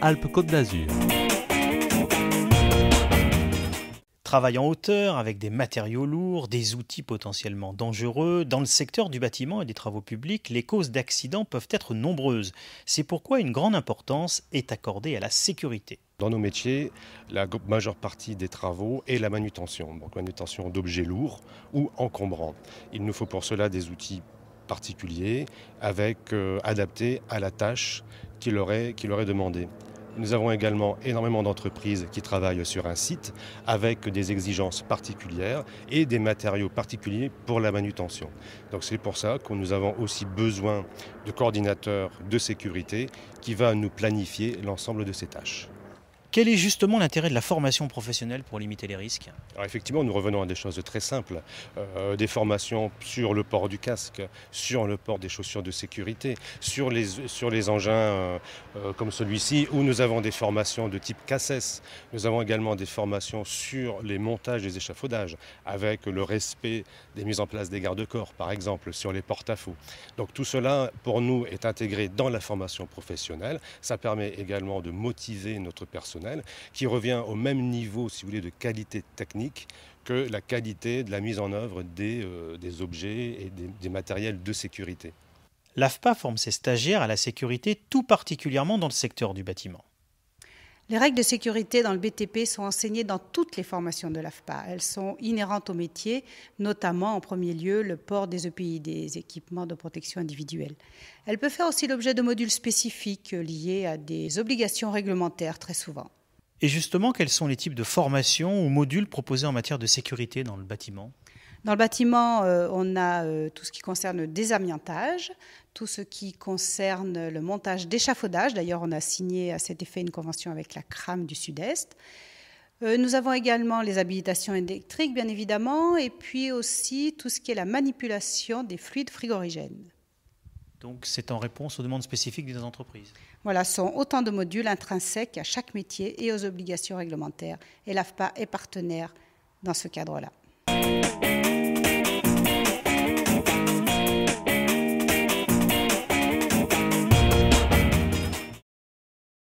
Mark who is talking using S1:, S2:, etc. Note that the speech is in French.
S1: alpes côte d'Azur. Travail en hauteur avec des matériaux lourds, des outils potentiellement dangereux. Dans le secteur du bâtiment et des travaux publics, les causes d'accidents peuvent être nombreuses. C'est pourquoi une grande importance est accordée à la sécurité.
S2: Dans nos métiers, la majeure partie des travaux est la manutention, donc manutention d'objets lourds ou encombrants. Il nous faut pour cela des outils particuliers avec euh, adaptés à la tâche qui aurait demandé. Nous avons également énormément d'entreprises qui travaillent sur un site avec des exigences particulières et des matériaux particuliers pour la manutention. Donc c'est pour ça que nous avons aussi besoin de coordinateurs de sécurité qui va nous planifier l'ensemble de ces tâches. Quel est justement l'intérêt de la formation professionnelle pour limiter les risques effectivement, nous revenons à des choses très simples. Euh, des formations sur le port du casque, sur le port des chaussures de sécurité, sur les, sur les engins euh, euh, comme celui-ci, où nous avons des formations de type cassesse. Nous avons également des formations sur les montages des échafaudages, avec le respect des mises en place des garde-corps, par exemple, sur les porte-à-faux. Donc tout cela, pour nous, est intégré dans la formation professionnelle. Ça permet également de motiver notre personnel qui revient au même niveau, si vous de qualité technique que la qualité de la mise en œuvre des, euh, objets et des matériels de sécurité.
S1: L'AFPA forme ses stagiaires à la sécurité tout particulièrement dans le secteur du bâtiment.
S3: Les règles de sécurité dans le BTP sont enseignées dans toutes les formations de l'AFPA. Elles sont inhérentes au métier, notamment en premier lieu le port des EPI, des équipements de protection individuelle. Elles peuvent faire aussi l'objet de modules spécifiques liés à des obligations réglementaires très souvent.
S1: Et justement, quels sont les types de formations ou modules proposés en matière de sécurité dans le bâtiment
S3: dans le bâtiment, euh, on a euh, tout ce qui concerne le désamiantage, tout ce qui concerne le montage d'échafaudage. D'ailleurs, on a signé à cet effet une convention avec la CRAM du Sud-Est. Euh, nous avons également les habilitations électriques, bien évidemment, et puis aussi tout ce qui est la manipulation des fluides frigorigènes.
S1: Donc c'est en réponse aux demandes spécifiques des entreprises.
S3: Voilà, ce sont autant de modules intrinsèques à chaque métier et aux obligations réglementaires. Et l'AFPA est partenaire dans ce cadre-là.